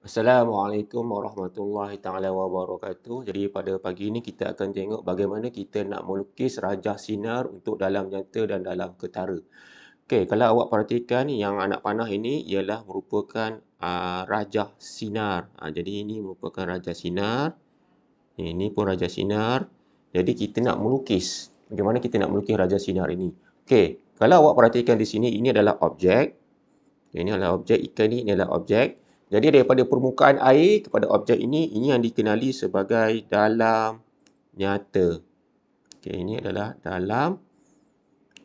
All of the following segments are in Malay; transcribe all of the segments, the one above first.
Assalamualaikum warahmatullahi taala wabarakatuh. Jadi pada pagi ini kita akan tengok bagaimana kita nak melukis rajah sinar untuk dalam nyata dan dalam ketara. Okey, kalau awak perhatikan yang anak panah ini ialah merupakan uh, ah, rajah sinar. Uh, jadi ini merupakan rajah sinar. Ini pun rajah sinar. Jadi kita nak melukis. Bagaimana kita nak melukis rajah sinar ini? Okey, kalau awak perhatikan di sini ini adalah objek. Ini adalah objek ikan Ini adalah objek. Jadi daripada permukaan air kepada objek ini, ini yang dikenali sebagai dalam nyata. Okey, ini adalah dalam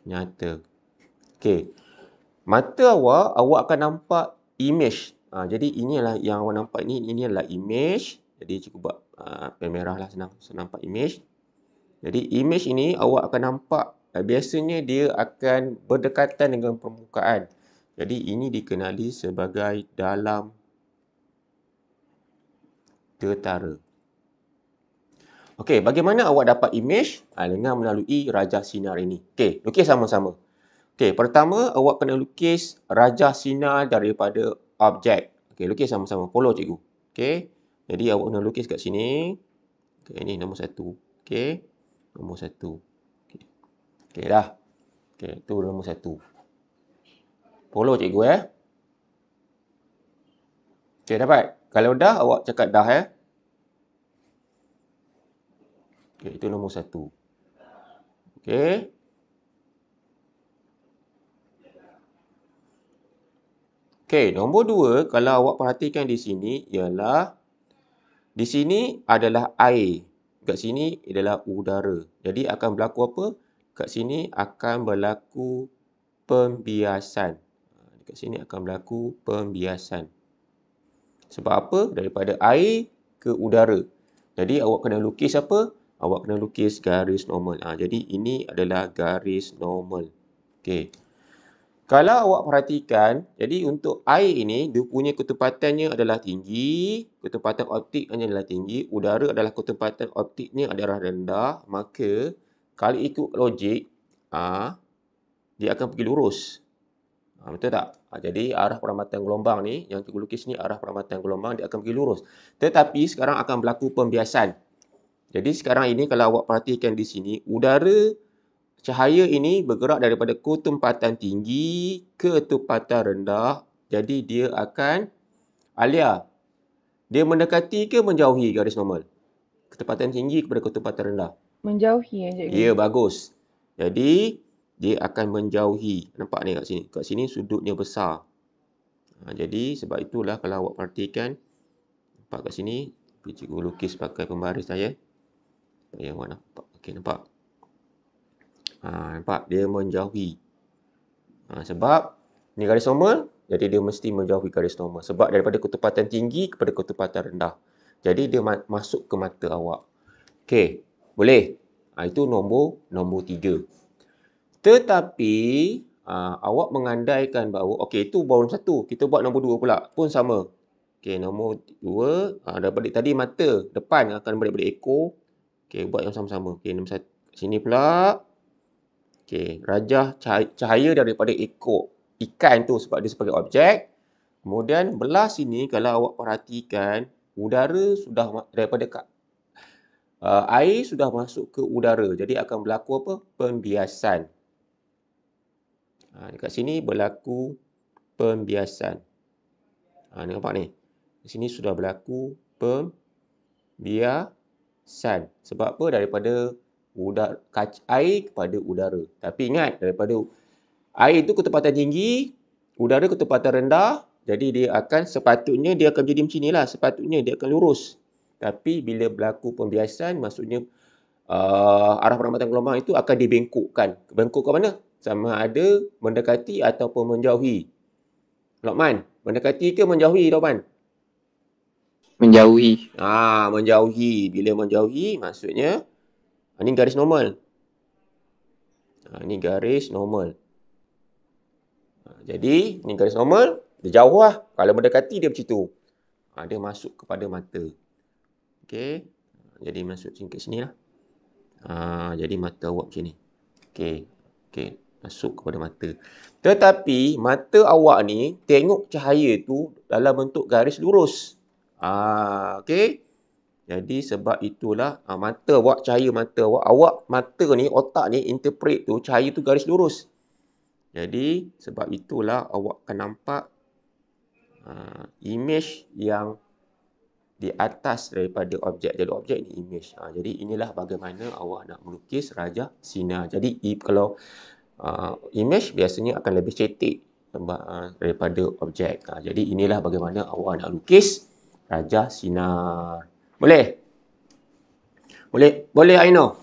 nyata. Okey. Mata awak, awak akan nampak image. Ha, jadi inilah yang awak nampak ini ini adalah image. Jadi cukup buat ah, pen merah lah senang, senang nampak image. Jadi image ini awak akan nampak ah, biasanya dia akan berdekatan dengan permukaan. Jadi ini dikenali sebagai dalam tertara. Okey, bagaimana awak dapat imej ah, dengan melalui rajah sinar ini? Okey, lukis sama-sama. Okey, pertama awak kena lukis rajah sinar daripada objek. Okey, lukis sama-sama. Follow cikgu. Okey, jadi awak kena lukis kat sini. Okey, ini nombor satu. Okey, nombor satu. Okey, okay, dah. Okey, tu nombor satu. Follow cikgu eh. Okey, dapat. Kalau dah, awak cakap dah. ya, eh? Okay, itu nombor satu. Okay. Okay, nombor dua, kalau awak perhatikan di sini, ialah di sini adalah air. Kat sini adalah udara. Jadi, akan berlaku apa? Kat sini akan berlaku pembiasan. Ha, Kat sini akan berlaku pembiasan. Sebab apa? Daripada air ke udara. Jadi awak kena lukis apa? Awak kena lukis garis normal. Ha, jadi ini adalah garis normal. Okey. Kalau awak perhatikan, jadi untuk air ini, dia punya ketepatannya adalah tinggi. Ketepatan optiknya adalah tinggi. Udara adalah ketepatan optiknya adalah rendah. Maka, kalau ikut logik, ha, dia akan pergi lurus. Ha, betul tak? Ha, jadi arah peramatan gelombang ni yang kita lukis ni arah peramatan gelombang dia akan pergi lurus. Tetapi sekarang akan berlaku pembiasan. Jadi sekarang ini kalau awak perhatikan di sini udara cahaya ini bergerak daripada ketempatan tinggi ke tempatan rendah. Jadi dia akan alia. Dia mendekati ke menjauhi garis normal? Ketempatan tinggi kepada ketempatan rendah. Menjauhi ya cikgu. Ya bagus. Jadi dia akan menjauhi nampak ni kat sini kat sini sudutnya besar ha, jadi sebab itulah kalau awak perhatikan nampak kat sini cikgu lukis pakai pembaris saya ya awak nampak okey nampak ha, nampak dia menjauhi ha, sebab ni garis normal jadi dia mesti menjauhi garis normal sebab daripada ketepatan tinggi kepada ketepatan rendah jadi dia ma masuk ke mata awak okey boleh ha, itu nombor nombor tiga. Tetapi uh, awak mengandaikan bahawa okey itu bawang satu. Kita buat nombor dua pula pun sama. Okey nombor dua uh, daripada tadi mata depan akan balik-balik ekor. Okey buat yang sama-sama. Okey nombor satu. Sini pula. Okey rajah cahaya daripada ekor ikan tu sebab dia sebagai objek. Kemudian belah sini kalau awak perhatikan udara sudah daripada kat uh, ah, air sudah masuk ke udara. Jadi akan berlaku apa? Pembiasan. Ha, dekat sini berlaku pembiasan. Ha, nampak ni? Di sini sudah berlaku pembiasan. Sebab apa? Daripada udara, air kepada udara. Tapi ingat, daripada air itu ketepatan tinggi, udara ketepatan rendah, jadi dia akan sepatutnya dia akan jadi macam inilah. Sepatutnya dia akan lurus. Tapi bila berlaku pembiasan, maksudnya uh, arah perambatan gelombang itu akan dibengkokkan. Bengkok ke mana? sama ada mendekati ataupun menjauhi. Lokman, mendekati ke menjauhi Lokman? Menjauhi. Ah, menjauhi. Bila menjauhi maksudnya ini ha, garis normal. Ah, ha, ini garis normal. Jadi, ini garis normal, dia jauh lah. Kalau mendekati dia macam tu. Ha, dia masuk kepada mata. Okey. Jadi masuk sini ke sini lah. Ha, jadi mata awak macam ni. Okey. Okey masuk kepada mata. Tetapi mata awak ni tengok cahaya tu dalam bentuk garis lurus. Ah, okey. Jadi sebab itulah ah, mata awak cahaya mata awak awak mata ni otak ni interpret tu cahaya tu garis lurus. Jadi sebab itulah awak akan nampak ah, image yang di atas daripada objek. Jadi objek ni image. Ah, ha, jadi inilah bagaimana awak nak melukis raja sinar. Jadi kalau uh, image biasanya akan lebih cetek ah, daripada objek. Uh, jadi inilah bagaimana awak nak lukis raja sina. Boleh? Boleh, boleh Aino.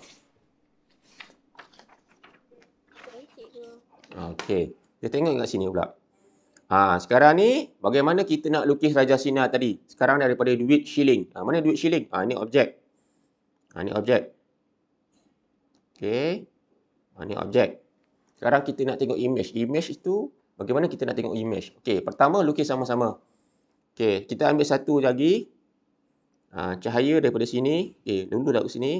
Okey. Kita tengok kat sini pula. Ha, sekarang ni bagaimana kita nak lukis raja sina tadi? Sekarang daripada duit shilling. Ha, mana duit shilling? Ha, ini objek. Ha, ini objek. Okey. Ha, ini objek. Sekarang kita nak tengok image. Image itu bagaimana kita nak tengok image. Okey, pertama lukis sama-sama. Okey, kita ambil satu lagi. Ha, cahaya daripada sini. Okey, dulu dah ke sini.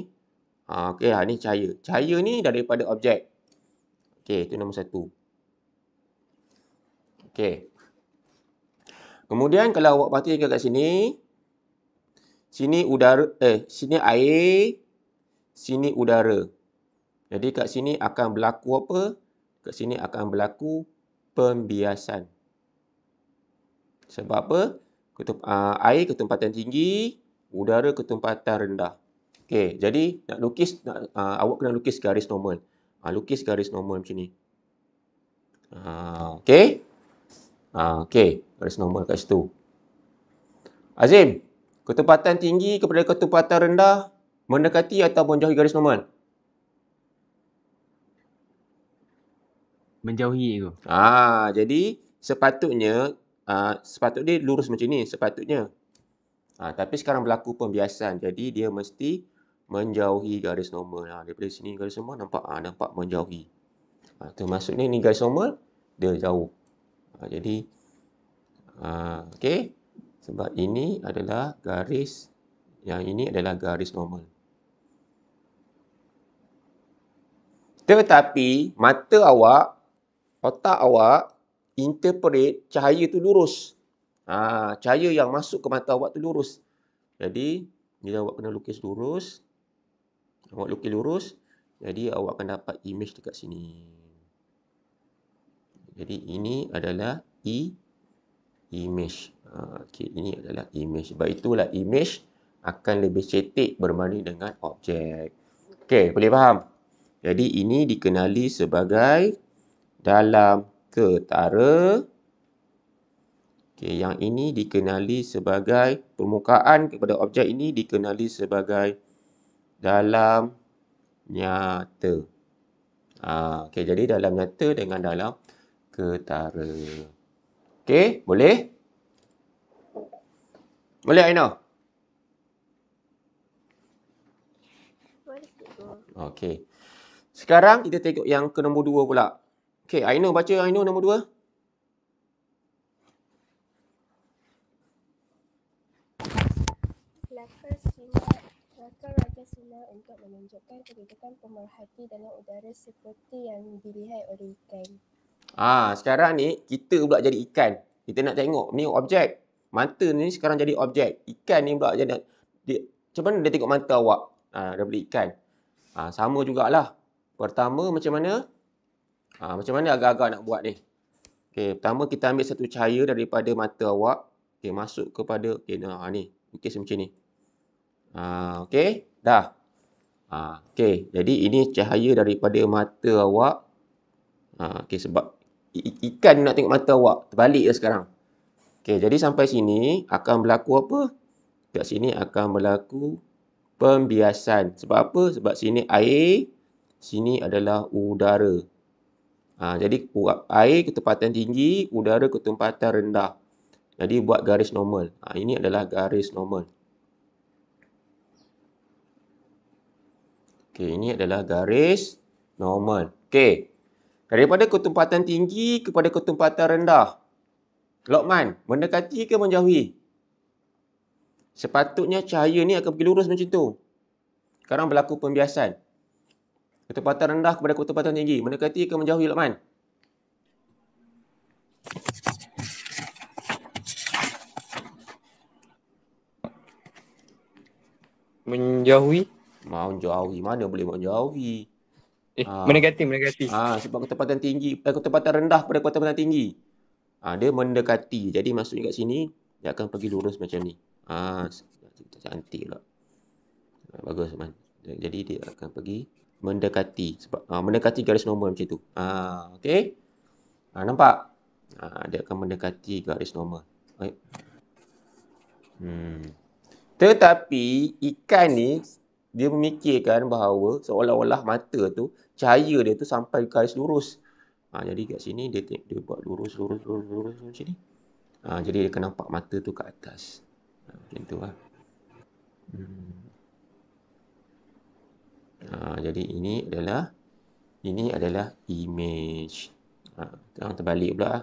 Ha, Okey, ha, ni cahaya. Cahaya ni daripada objek. Okey, itu nombor satu. Okey. Kemudian kalau awak perhatikan kat sini. Sini udara, eh, sini air. Sini udara. Jadi kat sini akan berlaku apa? ke sini akan berlaku pembiasan. Sebab apa? Ketum, aa, ah, air ketumpatan tinggi, udara ketumpatan rendah. Okey, jadi nak lukis nak aa, ah, awak kena lukis garis normal. Ha, lukis garis normal macam ni. Okey. Okey, garis normal kat situ. Azim, ketumpatan tinggi kepada ketumpatan rendah mendekati atau menjauhi garis normal? menjauhi ego. Ah, jadi sepatutnya ah, sepatutnya lurus macam ni, sepatutnya. Ah, tapi sekarang berlaku pembiasan. Jadi dia mesti menjauhi garis normal. Ah, daripada sini garis normal nampak ah, nampak menjauhi. Ah, tu maksudnya ni garis normal dia jauh. Ah, jadi ah, okey. Sebab ini adalah garis yang ini adalah garis normal. Tetapi mata awak otak awak interpret cahaya tu lurus. Ha, cahaya yang masuk ke mata awak tu lurus. Jadi, bila awak kena lukis lurus, awak lukis lurus, jadi awak akan dapat image dekat sini. Jadi, ini adalah e image. Ha, okay, ini adalah image. Sebab itulah image akan lebih cetek berbanding dengan objek. Okey, boleh faham? Jadi, ini dikenali sebagai dalam ketara. okay. yang ini dikenali sebagai permukaan kepada objek ini dikenali sebagai dalam nyata. Ha, ah, okey, jadi dalam nyata dengan dalam ketara. Okay, boleh? Boleh Aina? Okey. Sekarang kita tengok yang ke nombor dua pula. Okay, I Aino baca know nombor dua. Lakar silat, lakar raja silat untuk menunjukkan kedudukan pemerhati dalam udara seperti yang dilihat oleh ikan. Ah, sekarang ni kita pula jadi ikan. Kita nak tengok ni objek. Manta ni sekarang jadi objek. Ikan ni pula jadi dia macam mana dia tengok manta awak? Ah, dia beli ikan. Ah, sama jugaklah. Pertama macam mana? Ha, macam mana agak-agak nak buat ni? Okey, pertama kita ambil satu cahaya daripada mata awak. Okey, masuk kepada okey nah ni. Okey macam ni. Ha, okey, dah. Ha, okey, jadi ini cahaya daripada mata awak. Ha, okey sebab ikan nak tengok mata awak terbaliklah sekarang. Okey, jadi sampai sini akan berlaku apa? Dekat sini akan berlaku pembiasan. Sebab apa? Sebab sini air, sini adalah udara. Ha, jadi air ketempatan tinggi, udara ketempatan rendah. Jadi buat garis normal. Ha, ini adalah garis normal. Okey, ini adalah garis normal. Okey. Daripada ketempatan tinggi kepada ketempatan rendah. Lokman, mendekati ke menjauhi? Sepatutnya cahaya ni akan pergi lurus macam tu. Sekarang berlaku pembiasan. Ketepatan rendah kepada ketepatan tinggi. Mendekati ke menjauhi lapan. Menjauhi? Mau menjauhi. Mana boleh menjauhi? Eh, ha. mendekati, mendekati. Ah, ha, sebab ketepatan tinggi, eh, ketepatan rendah kepada ketepatan tinggi. Ha, dia mendekati. Jadi maksudnya kat sini, dia akan pergi lurus macam ni. Ah, ha, cantik lah. Bagus, Man. Jadi dia akan pergi mendekati sebab uh, mendekati garis normal macam tu. Ha uh, okey. Ha uh, nampak? Uh, dia akan mendekati garis normal. Hmm. Tetapi ikan ni dia memikirkan bahawa seolah-olah mata tu cahaya dia tu sampai ke garis lurus. Ha, jadi kat sini dia dia buat lurus lurus lurus lurus macam ni. Ha, jadi dia kena nampak mata tu kat atas. Ha, macam tu lah. Hmm. Ha, jadi ini adalah ini adalah image. Ha, terbalik pula.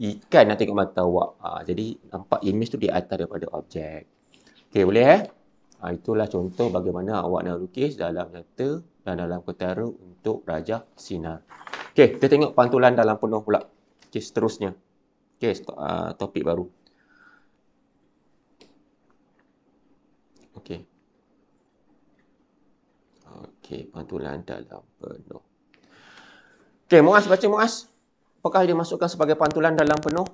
Ikan nanti tengok mata awak. Ha, jadi nampak image tu di atas daripada objek. Okey boleh eh? Ha, itulah contoh bagaimana awak nak lukis dalam nyata dan dalam ketara untuk raja sinar. Okey, kita tengok pantulan dalam penuh pula. Okey, seterusnya. Okey, uh, topik baru. Okey, pantulan dalam penuh. Okey, Muaz baca Muaz. Apakah dia masukkan sebagai pantulan dalam penuh?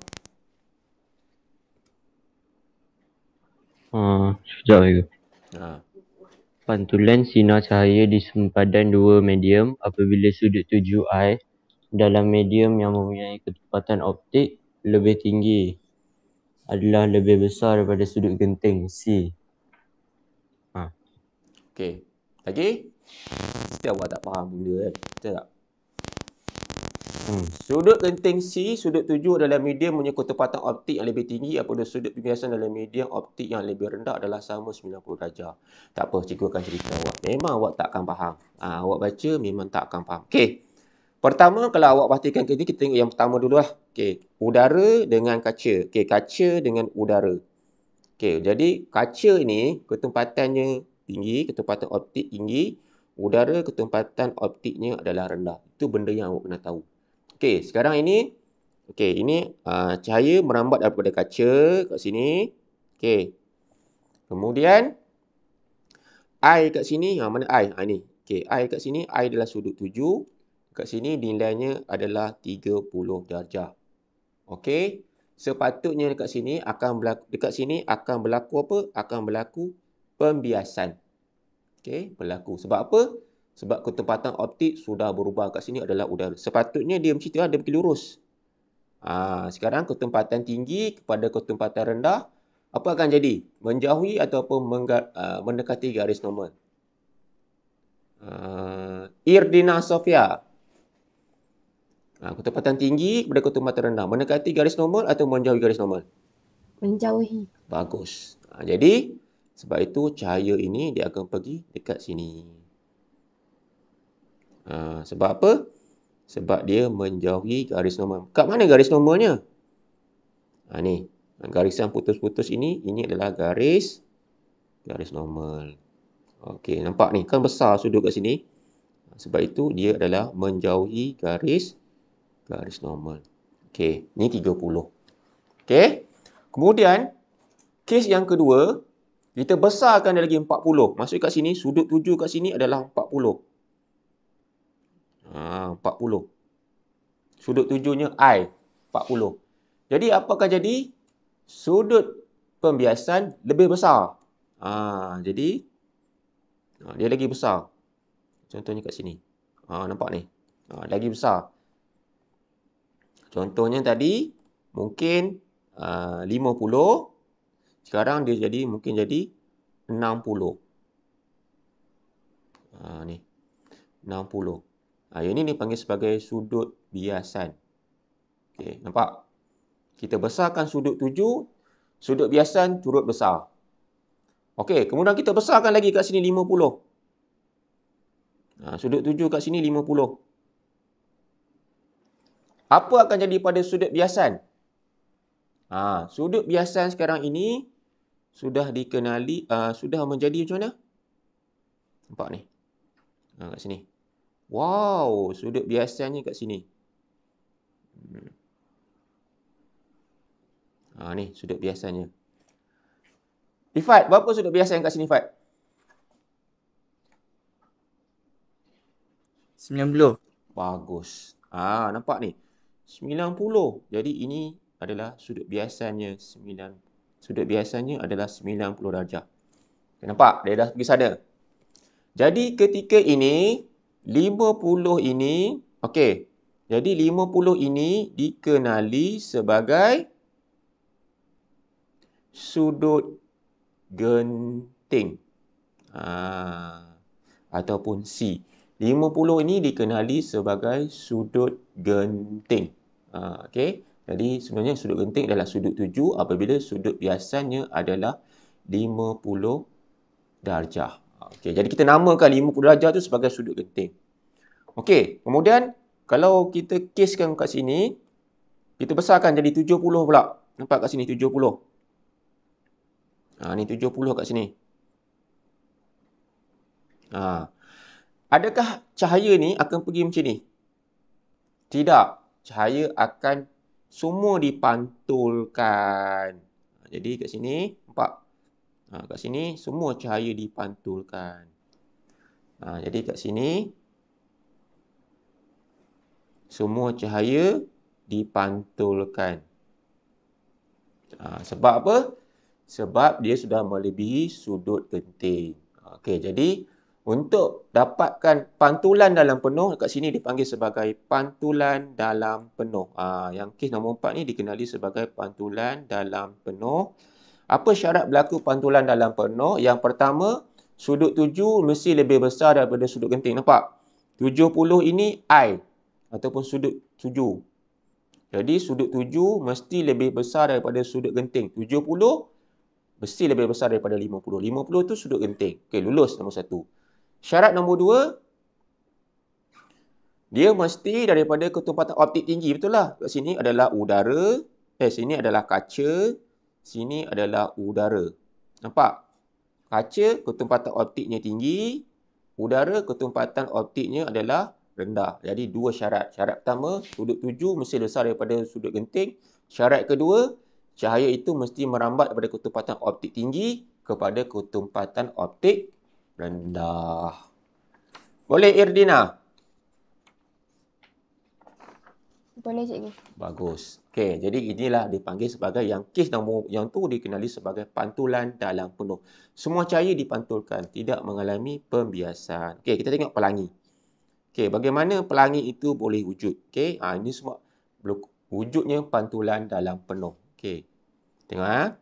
Ha, sekejap lagi. Ha. Pantulan sinar cahaya di sempadan dua medium apabila sudut tujuh I dalam medium yang mempunyai ketepatan optik lebih tinggi adalah lebih besar daripada sudut genting C. Ha. Okey, Okay? Mesti awak tak faham benda kan? Betul tak? Hmm. Sudut genting C, sudut tujuh dalam medium punya kutepatan optik yang lebih tinggi apabila sudut pembiasan dalam medium optik yang lebih rendah adalah sama 90 darjah. Tak apa, cikgu akan cerita awak. Memang awak tak akan faham. Ha, awak baca, memang tak akan faham. Okay. Pertama, kalau awak pastikan kita, kita tengok yang pertama dulu lah. Okay. Udara dengan kaca. Okay. Kaca dengan udara. Okay. Jadi, kaca ni ketempatannya tinggi, ketempatan optik tinggi, udara ketempatan optiknya adalah rendah. Itu benda yang awak kena tahu. Okey, sekarang ini okey, ini uh, cahaya merambat daripada kaca kat sini. Okey. Kemudian i kat sini, ha mana i? Ha ah, ni. Okey, air kat sini, i adalah sudut 7. Kat sini nilainya adalah 30 darjah. Okey. Sepatutnya dekat sini akan berlaku, dekat sini akan berlaku apa? Akan berlaku pembiasan. Okey, berlaku. Sebab apa? Sebab ketempatan optik sudah berubah kat sini adalah udara. Sepatutnya dia mesti tengah ada berkelurus. Ha, sekarang ketempatan tinggi kepada ketempatan rendah. Apa akan jadi? Menjauhi atau apa? uh, ha, mendekati garis normal. Uh, Irdina Sofia. Ha, ketempatan tinggi kepada ketempatan rendah. Mendekati garis normal atau menjauhi garis normal? Menjauhi. Bagus. Ha, jadi... Sebab itu cahaya ini dia akan pergi dekat sini. Ha, sebab apa? Sebab dia menjauhi garis normal. Kat mana garis normalnya? Ha, ni. Garis yang putus-putus ini, ini adalah garis garis normal. Okey, nampak ni? Kan besar sudut kat sini. Sebab itu dia adalah menjauhi garis garis normal. Okey, ni 30. Okey. Kemudian, kes yang kedua, kita besarkan dia lagi 40. Masuk kat sini, sudut 7 kat sini adalah 40. Ha, 40. Sudut 7-nya I, 40. Jadi, apakah jadi? Sudut pembiasan lebih besar. Ha, jadi, ha, dia lagi besar. Contohnya kat sini. Ha, nampak ni? Ha, lagi besar. Contohnya tadi, mungkin ha, uh, 50. Sekarang dia jadi mungkin jadi 60. Ha, ni. 60. Ha, yang ini panggil sebagai sudut biasan. Okay nampak? Kita besarkan sudut 7, sudut biasan turut besar. Okey, kemudian kita besarkan lagi kat sini 50. Ha, sudut 7 kat sini 50. Apa akan jadi pada sudut biasan? Ha, sudut biasan sekarang ini sudah dikenali uh, sudah menjadi macam mana? Nampak ni. Ha uh, kat sini. Wow, sudut biasanya kat sini. Ha uh, ni sudut biasanya. Ifat, berapa sudut biasa yang kat sini Ifat? 90. Bagus. Ah nampak ni. 90. Jadi ini adalah sudut biasanya sudut biasanya adalah 90 darjah. Okay, nampak? Dia dah pergi sana. Jadi ketika ini, 50 ini, okey. Jadi 50 ini dikenali sebagai sudut genting. Ha, ataupun C. 50 ini dikenali sebagai sudut genting. Ha, okey. Jadi sebenarnya sudut genting adalah sudut 7 apabila sudut biasanya adalah 50 darjah. Okay, jadi kita namakan 50 darjah tu sebagai sudut genting. Okey, kemudian kalau kita kiskan kat sini, kita besarkan jadi 70 pula. Nampak kat sini 70. Ha ni 70 kat sini. Ha. Adakah cahaya ni akan pergi macam ni? Tidak. Cahaya akan semua dipantulkan. Jadi kat sini nampak. Ha, kat sini semua cahaya dipantulkan. Ha, jadi kat sini semua cahaya dipantulkan. Ha, sebab apa? Sebab dia sudah melebihi sudut genting. Okey, jadi untuk dapatkan pantulan dalam penuh dekat sini dipanggil sebagai pantulan dalam penuh ah yang kes nombor 4 ni dikenali sebagai pantulan dalam penuh apa syarat berlaku pantulan dalam penuh yang pertama sudut 7 mesti lebih besar daripada sudut genting nampak 70 ini i ataupun sudut 7 jadi sudut 7 mesti lebih besar daripada sudut genting 70 Mesti lebih besar daripada 50. 50 tu sudut genting. Okey, lulus nombor satu. Syarat nombor dua, dia mesti daripada ketumpatan optik tinggi, betul lah. Kat sini adalah udara, eh sini adalah kaca, sini adalah udara. Nampak? Kaca ketumpatan optiknya tinggi, udara ketumpatan optiknya adalah rendah. Jadi dua syarat. Syarat pertama, sudut tujuh mesti besar daripada sudut genting. Syarat kedua, cahaya itu mesti merambat daripada ketumpatan optik tinggi kepada ketumpatan optik rendah. Boleh Irdina? Boleh cikgu. Bagus. Okey, jadi inilah dipanggil sebagai yang kes nombor yang tu dikenali sebagai pantulan dalam penuh. Semua cahaya dipantulkan, tidak mengalami pembiasan. Okey, kita tengok pelangi. Okey, bagaimana pelangi itu boleh wujud? Okey, ha, ini semua wujudnya pantulan dalam penuh. Okey. Tengok ha?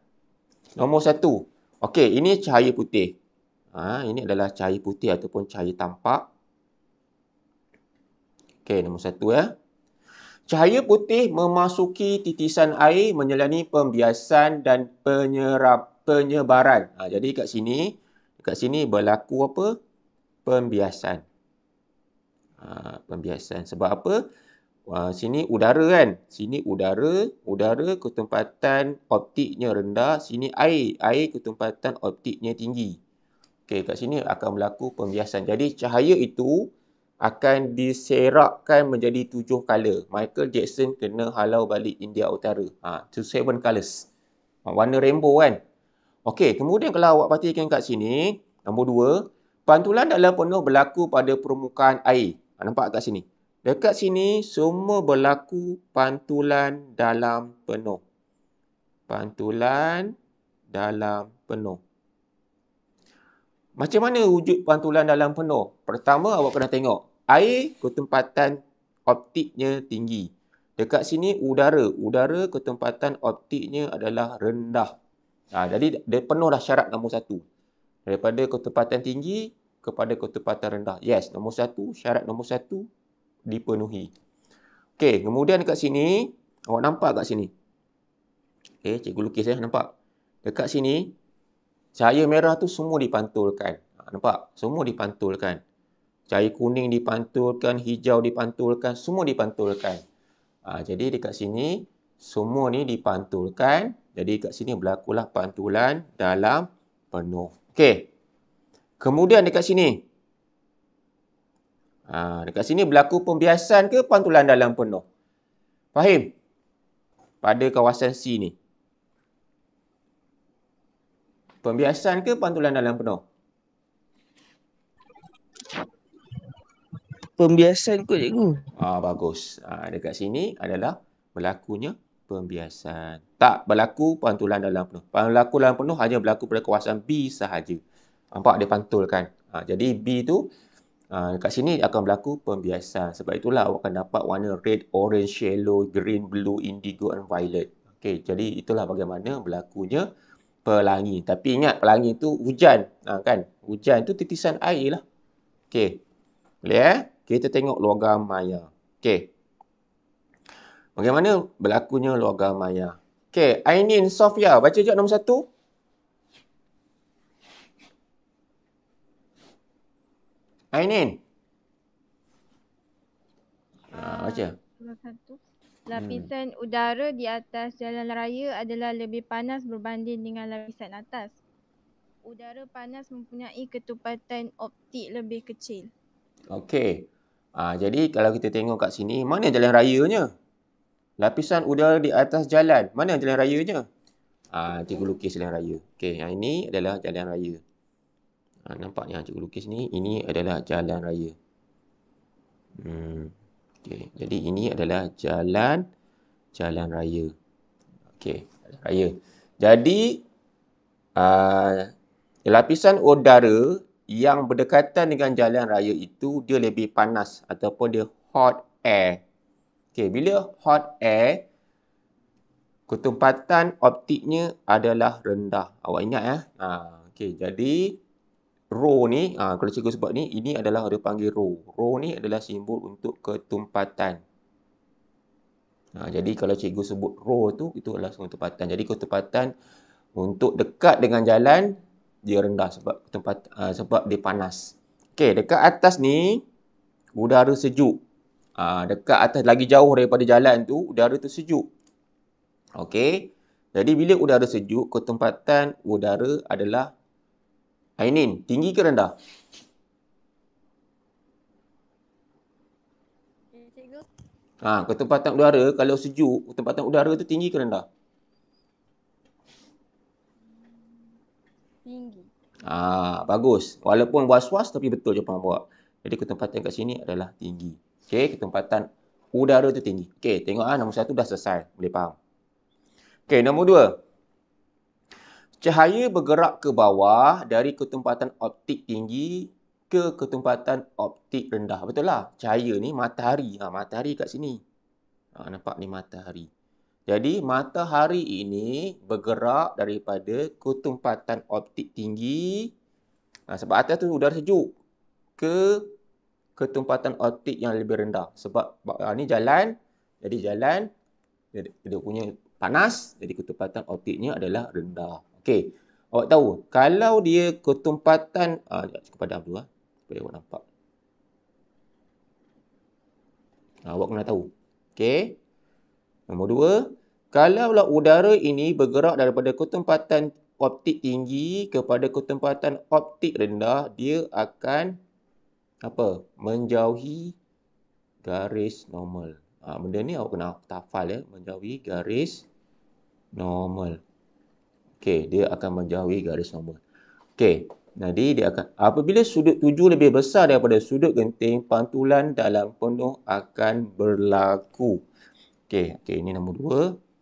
Nombor satu. Okey, ini cahaya putih. Ha, ini adalah cahaya putih ataupun cahaya tampak. Okey, nombor satu ya. Cahaya putih memasuki titisan air menjalani pembiasan dan penyerap, penyebaran. Ha, jadi kat sini, kat sini berlaku apa? Pembiasan. Ha, pembiasan. Sebab apa? Ha, sini udara kan? Sini udara, udara ketempatan optiknya rendah. Sini air, air ketempatan optiknya tinggi. Okey, kat sini akan berlaku pembiasan. Jadi cahaya itu akan diserakkan menjadi tujuh color. Michael Jackson kena halau balik India Utara. Ha, to seven colors. Ha, warna rainbow kan? Okey, kemudian kalau awak perhatikan kat sini, nombor dua, pantulan dalam penuh berlaku pada permukaan air. Ha, nampak kat sini? Dekat sini, semua berlaku pantulan dalam penuh. Pantulan dalam penuh. Macam mana wujud pantulan dalam penuh? Pertama, awak kena tengok. Air, ketempatan optiknya tinggi. Dekat sini, udara. Udara, ketempatan optiknya adalah rendah. Ha, jadi, dia penuh syarat nombor satu. Daripada ketempatan tinggi kepada ketempatan rendah. Yes, nombor satu, syarat nombor satu dipenuhi. Okey, kemudian dekat sini, awak nampak kat sini? Okey, eh, cikgu lukis ya, nampak? Dekat sini, cahaya merah tu semua dipantulkan. Ha, nampak? Semua dipantulkan. Cahaya kuning dipantulkan, hijau dipantulkan, semua dipantulkan. Ha, jadi dekat sini, semua ni dipantulkan. Jadi dekat sini berlakulah pantulan dalam penuh. Okey. Kemudian dekat sini. Ha, dekat sini berlaku pembiasan ke pantulan dalam penuh? Fahim? Pada kawasan C ni. Pembiasan ke pantulan dalam penuh? Pembiasan kot cikgu. Ah bagus. Ah dekat sini adalah berlakunya pembiasan. Tak berlaku pantulan dalam penuh. Pantulan dalam penuh hanya berlaku pada kawasan B sahaja. Nampak dia pantulkan. Ah jadi B tu ah dekat sini akan berlaku pembiasan. Sebab itulah awak akan dapat warna red, orange, yellow, green, blue, indigo and violet. Okay, jadi itulah bagaimana berlakunya pelangi. Tapi ingat pelangi tu hujan. Ha, kan? Hujan tu titisan air lah. Okey. Boleh eh? Kita tengok logam maya. Okey. Bagaimana berlakunya logam maya? Okey. Ainin Sofia. Baca je nombor satu. Ainin. Ha, baca. Nombor satu. Hmm. lapisan hmm. udara di atas jalan raya adalah lebih panas berbanding dengan lapisan atas. Udara panas mempunyai ketupatan optik lebih kecil. Okey. ha, jadi kalau kita tengok kat sini mana jalan rayanya? Lapisan udara di atas jalan, mana jalan rayanya? Ah ha, cikgu lukis jalan raya. Okey, yang ini adalah jalan raya. Ha, ah, nampak ni cikgu lukis ni, ini adalah jalan raya. Hmm. Okey, jadi ini adalah jalan jalan raya. Okey, raya. Jadi uh, lapisan udara yang berdekatan dengan jalan raya itu dia lebih panas ataupun dia hot air. Okey, bila hot air ketumpatan optiknya adalah rendah. Awak ingat ya? Ha, okey, jadi row ni, ha, kalau cikgu sebut ni, ini adalah dia panggil row. Row ni adalah simbol untuk ketumpatan. Ha, jadi kalau cikgu sebut row tu, itu adalah ketumpatan. Jadi ketumpatan untuk dekat dengan jalan, dia rendah sebab tempat uh, sebab dia panas. Okey, dekat atas ni, udara sejuk. Uh, dekat atas lagi jauh daripada jalan tu, udara tu sejuk. Okey, jadi bila udara sejuk, ketempatan udara adalah Ainin, tinggi ke rendah? Eh, ha, ke tempatan udara, kalau sejuk, ke udara tu tinggi ke rendah? Tinggi. Ah, ha, bagus. Walaupun was-was tapi betul je pang buat. Jadi ketempatan kat sini adalah tinggi. Okey, ketempatan udara tu tinggi. Okey, tengok ah nombor satu dah selesai. Boleh faham. Okey, nombor dua. Cahaya bergerak ke bawah dari ketempatan optik tinggi ke ketempatan optik rendah. Betul lah. Cahaya ni matahari. Ha, matahari kat sini. Ha, nampak ni matahari. Jadi matahari ini bergerak daripada ketempatan optik tinggi. Ha, sebab atas tu udara sejuk. Ke ketempatan optik yang lebih rendah. Sebab ha, ni jalan. Jadi jalan. Dia, punya panas. Jadi ketempatan optiknya adalah rendah. Okey. Awak tahu kalau dia ketumpatan ah uh, jap padam dulu ah. Supaya awak nampak. Uh, awak kena tahu. Okey. Nombor dua. Kalaulah udara ini bergerak daripada ketempatan optik tinggi kepada ketempatan optik rendah, dia akan apa? menjauhi garis normal. Ha, benda ni awak kena tafal ya. Menjauhi garis normal. Okey, dia akan menjauhi garis nombor. Okey, jadi dia akan apabila sudut tuju lebih besar daripada sudut genting, pantulan dalam penuh akan berlaku. Okey, okey ini nombor dua.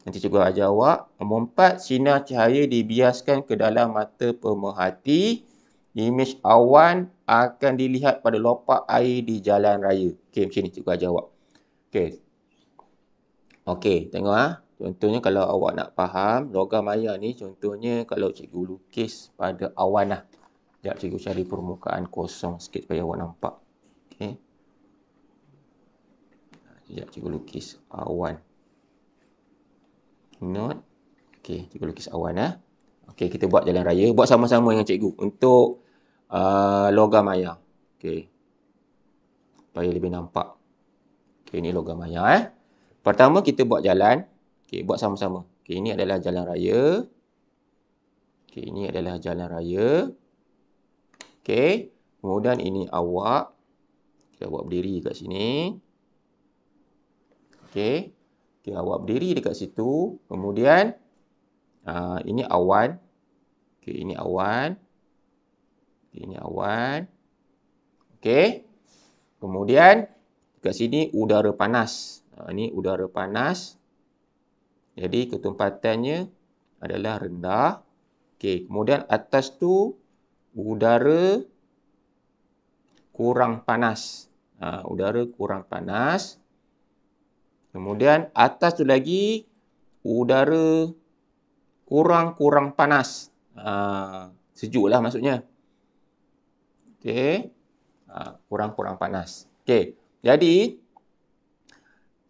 Nanti cikgu ajar awak. Nombor empat, sinar cahaya dibiaskan ke dalam mata pemerhati. Imej awan akan dilihat pada lopak air di jalan raya. Okey, macam ni cikgu ajar awak. Okey. Okey, tengok ah. Contohnya kalau awak nak faham logam maya ni contohnya kalau cikgu lukis pada awan lah. Sekejap cikgu cari permukaan kosong sikit supaya awak nampak. Okay. Sekejap cikgu lukis awan. Not. Okay cikgu lukis awan lah. Okay kita buat jalan raya. Buat sama-sama dengan cikgu untuk uh, logam maya. Okay. Supaya lebih nampak. Okay ni logam maya eh. Pertama kita buat Jalan. Okey, buat sama-sama. Okey, ini adalah jalan raya. Okey, ini adalah jalan raya. Okey, kemudian ini awak. Okey, awak berdiri dekat sini. Okey. Okey, awak berdiri dekat situ. Kemudian, uh, ini awan. Okey, ini awan. Okay, ini awan. Okey. Kemudian, dekat sini udara panas. Uh, ini udara panas. Jadi ketumpatannya adalah rendah. Okey, kemudian atas tu udara kurang panas. Ha, udara kurang panas. Kemudian atas tu lagi udara kurang-kurang panas. Ha, sejuklah maksudnya. Okey. Kurang-kurang ha, panas. Okey. Jadi,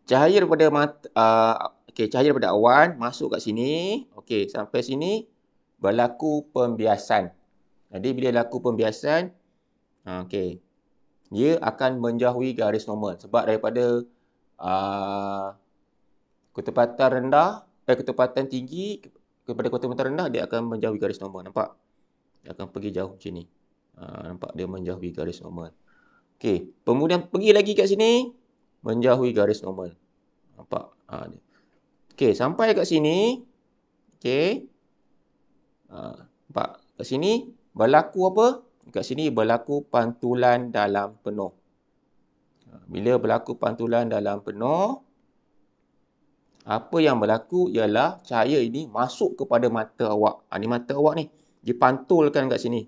cahaya daripada mata, ha, Okey, cahaya daripada awan masuk kat sini. Okey, sampai sini berlaku pembiasan. Jadi bila laku pembiasan, ha, okey. Dia akan menjauhi garis normal sebab daripada a uh, ketepatan rendah eh ketepatan tinggi kepada ketepatan rendah dia akan menjauhi garis normal, nampak? Dia akan pergi jauh macam ni. Uh, nampak dia menjauhi garis normal. Okey, kemudian pergi lagi kat sini menjauhi garis normal. Nampak? Ah uh, Okey, sampai kat sini. Okey. Ha, nampak? Kat sini berlaku apa? Kat sini berlaku pantulan dalam penuh. Ha, bila berlaku pantulan dalam penuh, apa yang berlaku ialah cahaya ini masuk kepada mata awak. Ha, ini mata awak ni. Dipantulkan kat sini.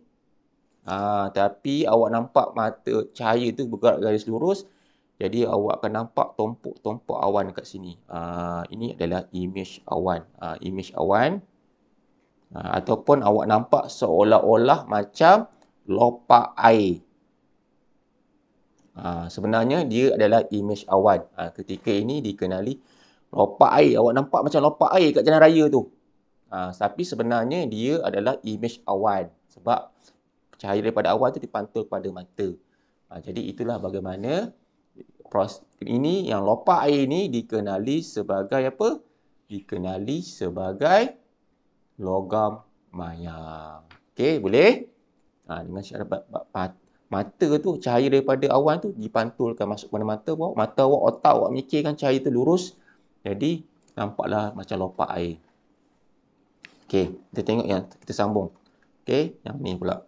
Ha, tapi awak nampak mata cahaya itu bergerak garis lurus. Jadi awak akan nampak tumpuk-tumpuk awan kat sini. Uh, ini adalah image awan. Uh, image awan. Uh, ataupun awak nampak seolah-olah macam lopak air. Uh, sebenarnya dia adalah image awan. Uh, ketika ini dikenali lopak air. Awak nampak macam lopak air kat jalan raya tu. Uh, tapi sebenarnya dia adalah image awan. Sebab cahaya daripada awan tu dipantul pada mata. Uh, jadi itulah bagaimana ini yang lopak air ini dikenali sebagai apa? Dikenali sebagai logam mayang. Okey, boleh? Ha, dengan syarat mata tu, cahaya daripada awan tu dipantulkan masuk mana mata awak. Mata awak, otak awak mikirkan cahaya tu lurus. Jadi, nampaklah macam lopak air. Okey, kita tengok yang kita sambung. Okey, yang ni pula.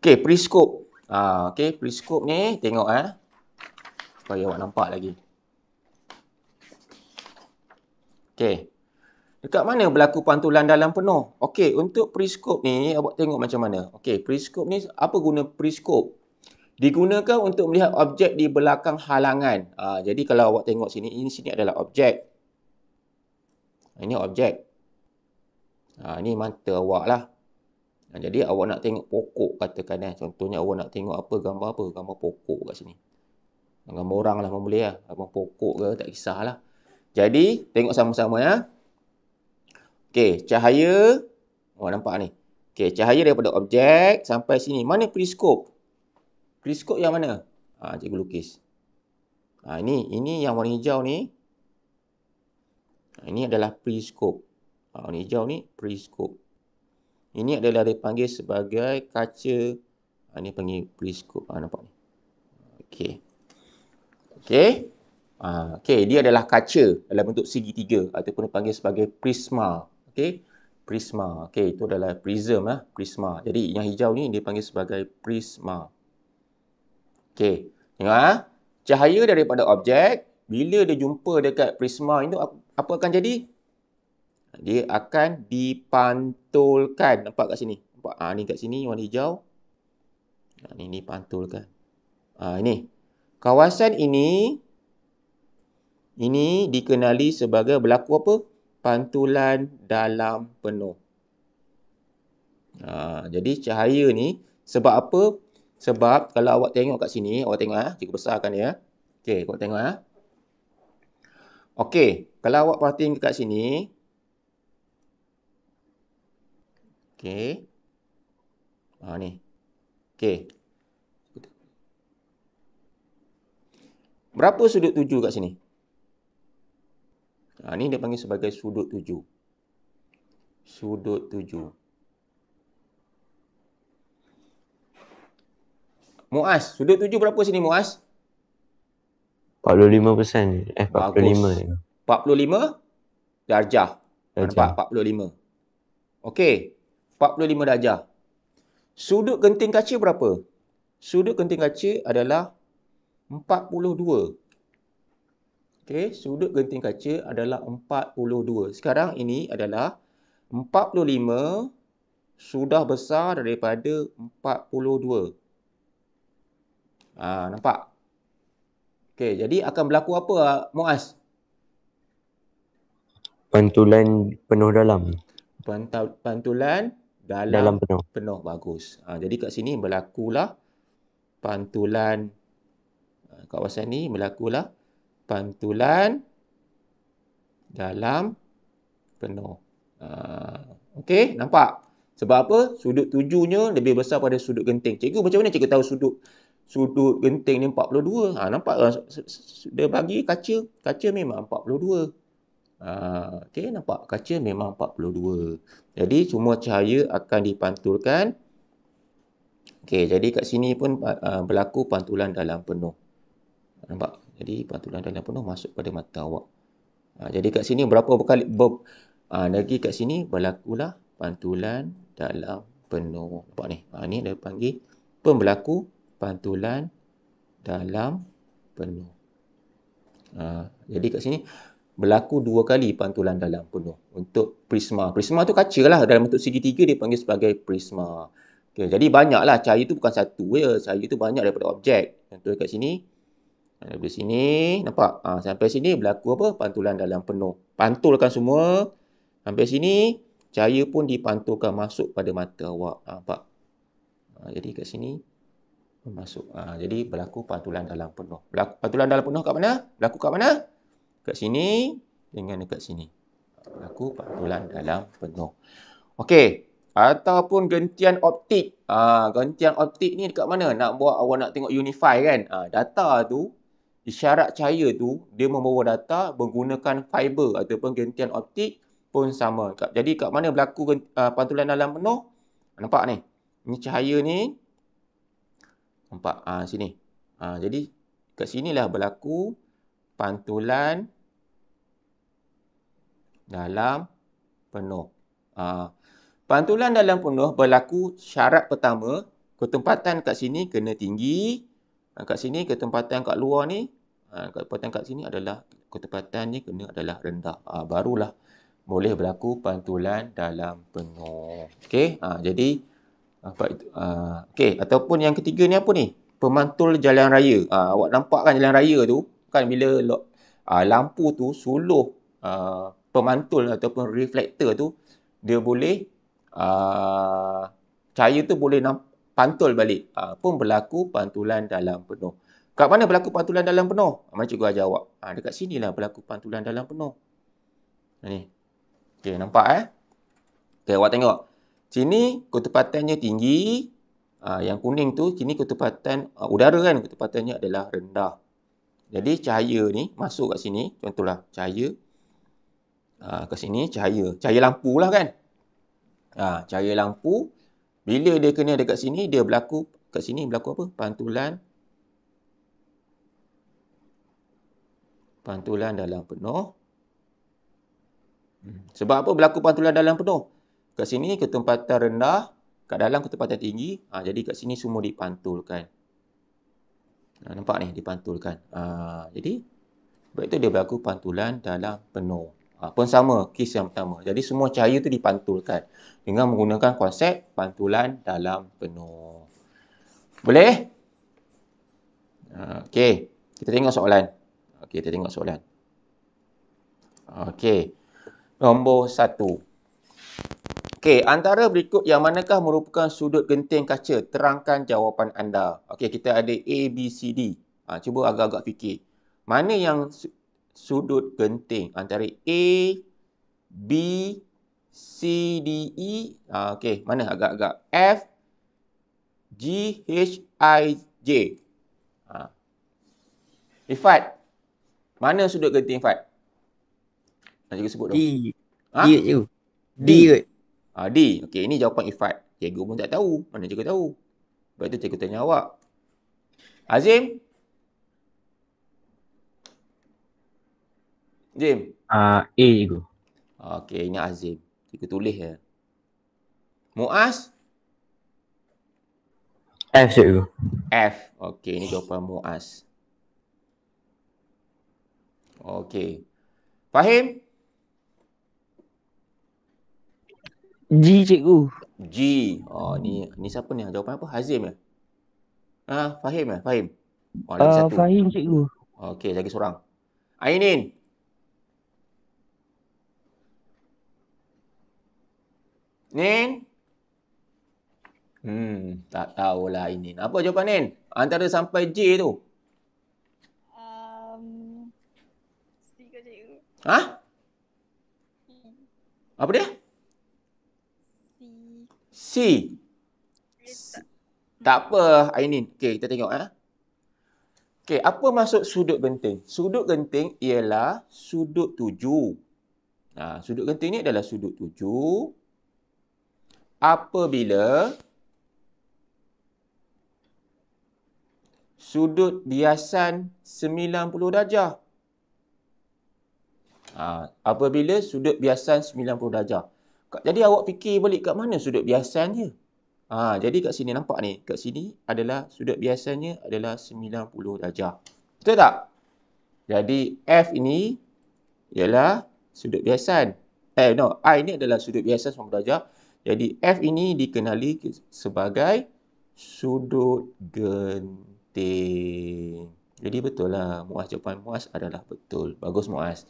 Okey, periskop. Ha, Okey, periskop ni tengok eh supaya awak nampak lagi. Okey. Dekat mana berlaku pantulan dalam penuh? Okey, untuk periskop ni awak tengok macam mana. Okey, periskop ni apa guna periskop? Digunakan untuk melihat objek di belakang halangan. Ha, jadi kalau awak tengok sini, ini sini adalah objek. Ha, ini objek. Ha, ini mata awak lah. Ha, jadi awak nak tengok pokok katakan. Eh. Contohnya awak nak tengok apa gambar apa. Gambar pokok kat sini. Agama orang lah boleh lah. Agama pokok ke tak kisahlah. Jadi tengok sama-sama ya. Okey, cahaya. Oh nampak ni. Okey, cahaya daripada objek sampai sini. Mana periskop? Periskop yang mana? Ah, cikgu lukis. Ah, ini ini yang warna hijau ni. Ha, ini adalah periskop. Ah, warna hijau ni periskop. Ini adalah dipanggil sebagai kaca. Ah, ini panggil periskop. Ah, nampak ni. Okey. Okey. Uh, ah, okay, dia adalah kaca dalam bentuk segitiga ataupun dipanggil sebagai prisma. Okey, prisma. Okey, itu adalah prism lah, prisma. Jadi yang hijau ni dia panggil sebagai prisma. Okey, tengok ah. Ha? Cahaya daripada objek bila dia jumpa dekat prisma itu apa akan jadi? Dia akan dipantulkan. Nampak kat sini? Nampak? Ha, ni kat sini warna hijau. Ha, ni, ni pantulkan. Ah ha, ini kawasan ini ini dikenali sebagai berlaku apa? Pantulan dalam penuh. Ha, jadi cahaya ni sebab apa? Sebab kalau awak tengok kat sini, awak tengok ah, ha, cukup besarkan dia. Ha. Okey, awak tengok ah. Okey, kalau awak perhatiin kat sini. Okey. Ha ni. Okey, Berapa sudut tuju kat sini? Ha, ini dia panggil sebagai sudut tuju. Sudut tuju. Muas, sudut tuju berapa sini Muas? 45% eh 45. Bagus. 45 darjah. Darjah 45. Okey. 45 darjah. Sudut genting kaca berapa? Sudut genting kaca adalah 42. Okey, sudut genting kaca adalah 42. Sekarang ini adalah 45 sudah besar daripada 42. Ah, nampak? Okey, jadi akan berlaku apa Muaz? Pantulan penuh dalam. Pantulan dalam, dalam penuh. penuh bagus. Ha, jadi kat sini berlakulah pantulan Ah, kawasan ni berlakulah pantulan dalam penuh. Ah, okey, nampak? Sebab apa? Sudut tujuhnya lebih besar pada sudut genting. Cikgu macam mana cikgu tahu sudut sudut genting ni 42? Ha, ah, nampak kan? Dia bagi kaca, kaca memang 42. Okey, nampak? Kaca memang 42. Jadi, semua cahaya akan dipantulkan. Okey, jadi kat sini pun berlaku pantulan dalam penuh. Nampak? Jadi pantulan dalam penuh masuk pada mata awak. Ha, jadi kat sini berapa berkali ber, ha, lagi kat sini berlakulah pantulan dalam penuh. Nampak ni? Ha, ni dia panggil pembelaku pantulan dalam penuh. Ha, jadi kat sini berlaku dua kali pantulan dalam penuh untuk prisma. Prisma tu kaca lah dalam bentuk segitiga dia panggil sebagai prisma. Okay, jadi banyaklah cahaya tu bukan satu ya. Cahaya tu banyak daripada objek. Contoh kat sini dari sini, nampak? Ha, sampai sini berlaku apa? Pantulan dalam penuh. Pantulkan semua. Sampai sini, cahaya pun dipantulkan masuk pada mata awak. Ha, nampak? Ha, jadi kat sini, masuk. Ha, jadi berlaku pantulan dalam penuh. Berlaku, pantulan dalam penuh kat mana? Berlaku kat mana? Kat sini dengan dekat sini. Berlaku pantulan dalam penuh. Okey. Ataupun gentian optik. Ha, gentian optik ni dekat mana? Nak buat awak nak tengok unify kan? Ha, data tu isyarat cahaya tu dia membawa data menggunakan fiber ataupun gentian optik pun sama. Jadi kat mana berlaku ah, pantulan dalam penuh? Nampak ni. Ini cahaya ni. Nampak ah sini. Ah jadi kat lah berlaku pantulan dalam penuh. Ah pantulan dalam penuh berlaku syarat pertama, ketempatan kat sini kena tinggi. Ah, kat sini ketempatan kat luar ni Ah, ketepatan kat sini adalah ketepatannya kena adalah rendah ha, barulah boleh berlaku pantulan dalam penuh okey ha, jadi apa itu ha, okey ataupun yang ketiga ni apa ni pemantul jalan raya ha, awak nampak kan jalan raya tu kan bila lock, ha, lampu tu suluh ha, pemantul ataupun reflektor tu dia boleh ha, cahaya tu boleh nampak pantul balik ha, pun berlaku pantulan dalam penuh Kat mana berlaku pantulan dalam penuh? Ah, Macam cikgu ajar awak. Ha, dekat lah berlaku pantulan dalam penuh. Ni. Okey, nampak eh? Okey, awak tengok. Sini ketepatannya tinggi. Ha, yang kuning tu, sini ketepatan ha, udara kan? Ketepatannya adalah rendah. Jadi cahaya ni masuk kat sini. Contohlah cahaya. Ha, ke sini cahaya. Cahaya lampu lah kan? Ha, cahaya lampu. Bila dia kena dekat sini, dia berlaku kat sini berlaku apa? Pantulan pantulan dalam penuh. Hmm. Sebab apa berlaku pantulan dalam penuh? Kat sini ketempatan rendah, kat dalam ketempatan tinggi. Ha, jadi kat sini semua dipantulkan. Ha, nampak ni dipantulkan. Ha, jadi begitu dia berlaku pantulan dalam penuh. Ha, pun sama kes yang pertama. Jadi semua cahaya tu dipantulkan dengan menggunakan konsep pantulan dalam penuh. Boleh? Ha, okay, kita tengok soalan. Okey, kita tengok soalan. Okey. Nombor satu. Okey, antara berikut yang manakah merupakan sudut genting kaca? Terangkan jawapan anda. Okey, kita ada A, B, C, D. Ha, cuba agak-agak fikir. Mana yang sudut genting? Antara A, B, C, D, E. Ha, Okey, mana agak-agak? F, G, H, I, J. Ha. Ifat, mana sudut genting Fat? Nak cikgu sebut dulu. Ha? D. Cikgu. D. D. Ha, D. Okey, ini jawapan Ifat. Cikgu pun tak tahu. Mana cikgu tahu? Sebab tu cikgu tanya awak. Azim? Azim? Uh, A, cikgu. Okey, ini Azim. Cikgu tulis ya. Muaz? F, cikgu. F. Okey, ini jawapan Muaz. Okey. Fahim? G cikgu. G. Oh ni ni siapa ni? Jawapan apa? Hazim ya. Ah, Fahim ya, Fahim. Oh, lagi uh, satu. Fahim cikgu. Okey, lagi seorang. Ainin. Nin. Hmm, tak tahulah Ainin. Apa jawapan Nin? Antara sampai J tu. Ha? Apa dia? C. C. Tak apa, Ainin. Okey, kita tengok. Eh? Okey, apa maksud sudut genting? Sudut genting ialah sudut tujuh. Ha, sudut genting ni adalah sudut tujuh. Apabila sudut biasan 90 darjah. Ha, apabila sudut biasan 90 darjah. Jadi awak fikir balik kat mana sudut biasannya? Ha, jadi kat sini nampak ni. Kat sini adalah sudut biasanya adalah 90 darjah. Betul tak? Jadi F ini ialah sudut biasan. Eh no, I ini adalah sudut biasan 90 darjah. Jadi F ini dikenali sebagai sudut genting. Jadi betul lah. Muas jawapan muas adalah betul. Bagus muas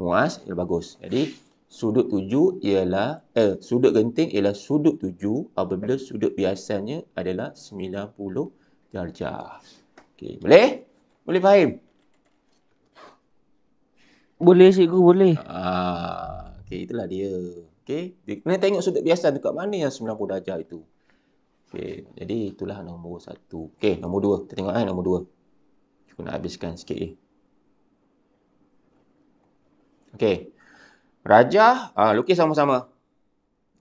muas ialah bagus. Jadi sudut tuju, ialah eh, sudut genting ialah sudut tuju. apabila sudut biasanya adalah 90 darjah. Okey, boleh? Boleh faham? Boleh cikgu, boleh. Ah, okey itulah dia. Okey, kena tengok sudut biasa dekat mana yang 90 darjah itu. Okey, jadi itulah nombor satu. Okey, nombor dua. Kita tengok eh, nombor dua. Cuba nak habiskan sikit eh. Okey. Raja, uh, ah, lukis sama-sama.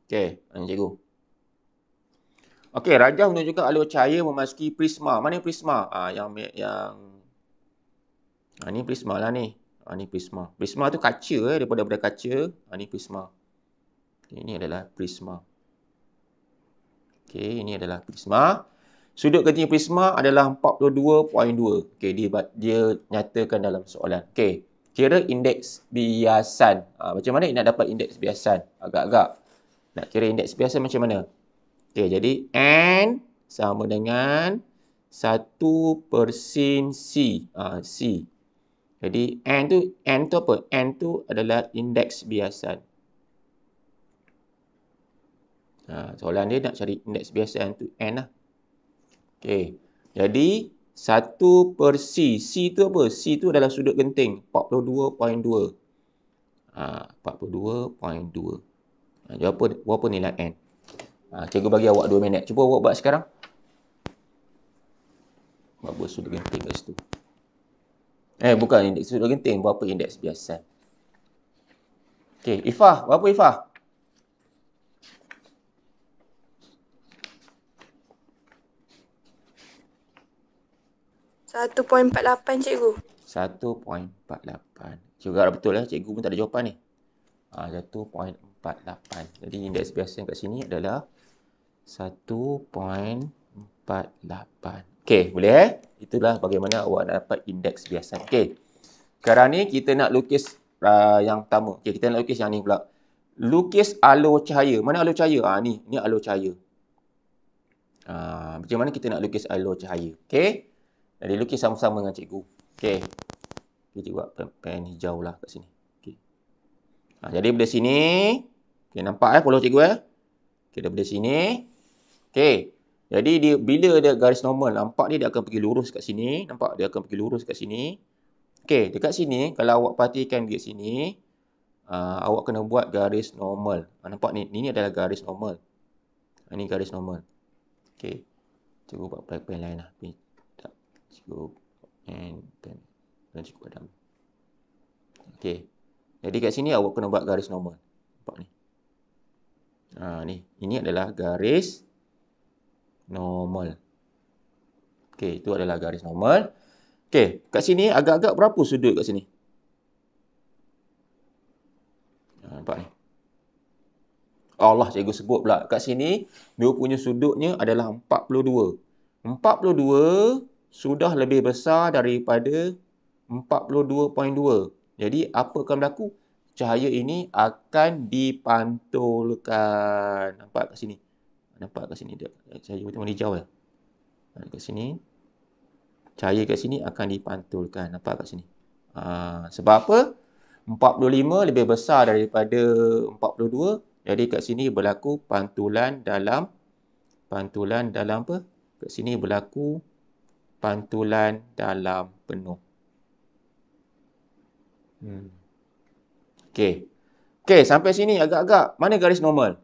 Okey, ini cikgu. Okey, raja menunjukkan alur cahaya memasuki prisma. Mana prisma? Ah uh, yang yang Ah ni prisma lah ni. Ah ni prisma. Prisma tu kaca eh daripada daripada kaca. Ah ni prisma. Ini adalah prisma. Okey, ini adalah prisma. Sudut ketinggian prisma adalah 42.2. Okey, dia dia nyatakan dalam soalan. Okey kira indeks biasan. Ha, macam mana nak dapat indeks biasan? Agak-agak. Nak kira indeks biasan macam mana? Okey, jadi N sama dengan 1 per sin C. Ha, C. Jadi N tu, N tu apa? N tu adalah indeks biasan. Ha, soalan dia nak cari indeks biasan tu N lah. Okey, jadi 1 per C. C tu apa? C tu adalah sudut genting. 42.2. 42.2. Jawapan berapa nilai N? Ha, cikgu bagi awak 2 minit. Cuba awak buat sekarang. Berapa sudut genting kat situ? Eh, bukan indeks sudut genting. Berapa indeks biasa? Okay, Ifah. Berapa Ifah? 42.2. 1.48 cikgu. 1.48. Cikgu harap betul lah. Cikgu pun tak ada jawapan ni. Ha, ah, 1.48. Jadi indeks biasa yang kat sini adalah 1.48. Okey, boleh eh? Itulah bagaimana awak nak dapat indeks biasa. Okey. Sekarang ni kita nak lukis uh, yang pertama. Okey, kita nak lukis yang ni pula. Lukis alur cahaya. Mana alur cahaya? Ah ha, ni, ni alur cahaya. Ah, uh, macam mana kita nak lukis alur cahaya? Okey. Jadi dia lukis sama-sama dengan cikgu. Okey. Okey, cikgu buat pen, pen hijau lah kat sini. Okey. Ha, jadi dari sini. Okey, nampak eh follow cikgu eh. Okey, dari sini. Okey. Jadi dia bila dia garis normal nampak ni dia akan pergi lurus kat sini. Nampak dia akan pergi lurus kat sini. Okey, dekat sini kalau awak perhatikan dekat sini uh, awak kena buat garis normal. Uh, nampak ni, ini adalah garis normal. Ini ha, garis normal. Okey. Cuba buat pen lain lah. Okay cukup and then, kan. dan cukup padam. Okay, Jadi kat sini awak kena buat garis normal. Nampak ni. Ha ni, ini adalah garis normal. Okay, itu adalah garis normal. Okay, kat sini agak-agak berapa sudut kat sini? Ha nampak ni. Allah cikgu sebut pula kat sini dia punya sudutnya adalah 42. 42 sudah lebih besar daripada 42.2. Jadi apa akan berlaku? Cahaya ini akan dipantulkan. Nampak kat sini? Nampak kat sini? Cahaya itu warna hijau. Ya? Kat sini. Cahaya kat sini akan dipantulkan. Nampak kat sini? Ha, sebab apa? 45 lebih besar daripada 42. Jadi kat sini berlaku pantulan dalam pantulan dalam apa? Kat sini berlaku pantulan pantulan dalam penuh. Hmm. okay Okey, sampai sini agak-agak. Mana garis normal?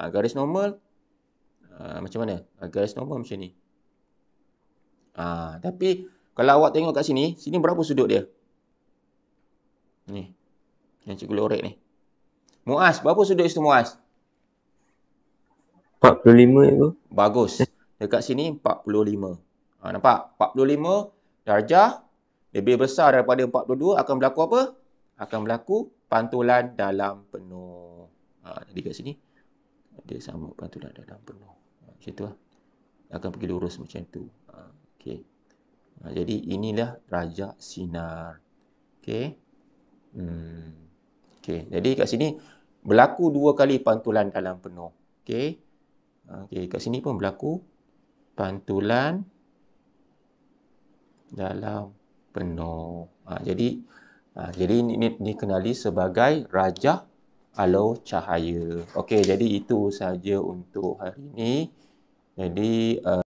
Ha, garis normal ha, macam mana? Ha, garis normal macam ni. Ha, tapi kalau awak tengok kat sini, sini berapa sudut dia? Ni. Yang cikgu lorek ni. Muaz, berapa sudut itu Muaz? 45 itu. Bagus. Dekat sini 45. Ha, nampak? 45 darjah lebih besar daripada 42 akan berlaku apa? Akan berlaku pantulan dalam penuh. Ha, jadi kat sini dia sama pantulan dalam penuh. Ha, macam tu lah. Akan pergi lurus macam tu. Ha, okay. ha, jadi inilah rajak sinar. Okay. Hmm. Okay. Jadi kat sini berlaku dua kali pantulan dalam penuh. Okay. Ha, okay, kat sini pun berlaku pantulan dalam penuh. Ha, jadi ha, jadi ini, ini dikenali sebagai raja alau cahaya. Okey, jadi itu saja untuk hari ini. Jadi uh,